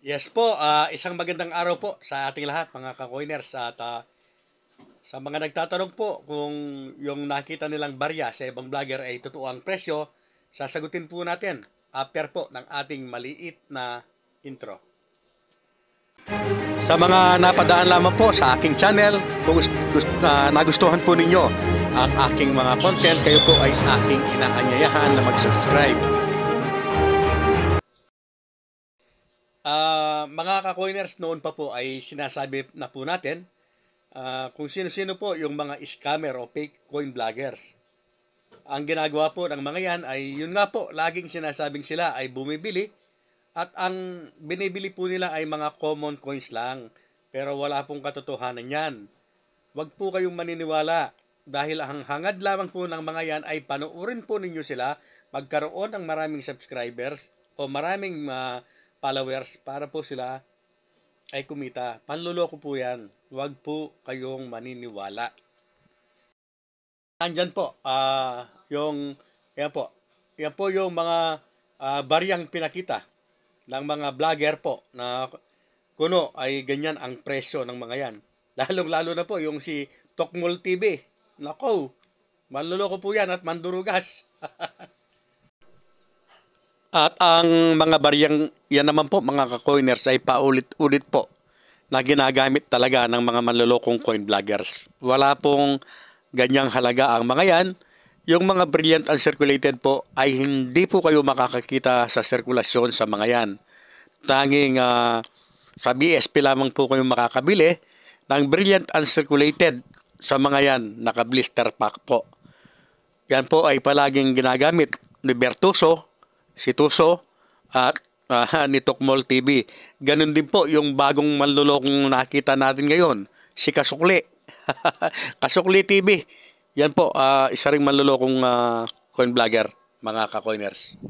Yes po, uh, isang magandang araw po sa ating lahat mga ka-coiners at uh, sa mga nagtatanong po kung yung nakita nilang barya sa ibang vlogger ay totoo ang presyo, sasagutin po natin after po ng ating maliit na intro. Sa mga napadaan lamang po sa aking channel, kung uh, nagustuhan po ninyo ang aking mga content, kayo po ay aking inaanyayahan na mag-subscribe Uh, mga ka-coiners, noon pa po ay sinasabi na po natin uh, kung sino-sino po yung mga scammer o fake coin vloggers. Ang ginagawa po ng mga yan ay yun nga po, laging sinasabing sila ay bumibili at ang binibili po nila ay mga common coins lang pero wala pong katotohanan yan. Huwag po kayong maniniwala dahil ang hangad lamang po ng mga yan ay panoorin po ninyo sila magkaroon ng maraming subscribers o maraming uh, followers para po sila ay kumita. Panluloko po yan. Huwag po kayong maniniwala. Andyan po, uh, yung, yan po, yan po yung mga uh, ah, bariyang pinakita ng mga vlogger po na kuno ay ganyan ang presyo ng mga yan. Lalong-lalo na po yung si Tokmol TV. Nako, manluloko po yan at mandurugas. At ang mga bariyang yan naman po mga ka-coiners ay paulit-ulit po na ginagamit talaga ng mga manlolokong coin vloggers. Wala pong ganyang halaga ang mga yan. Yung mga brilliant uncirculated po ay hindi po kayo makakakita sa sirkulasyon sa mga yan. Tanging uh, sa BSP lamang po kayo makakabili ng brilliant uncirculated sa mga yan, naka blister pack po. Yan po ay palaging ginagamit ni Bertuso si Tuso at uh, ni Tokmol TV. Ganun din po yung bagong manlulokong nakita natin ngayon, si Kasukli. Kasukli TV. Yan po, uh, isa ring manlulokong uh, coin vlogger, mga ka-coiners.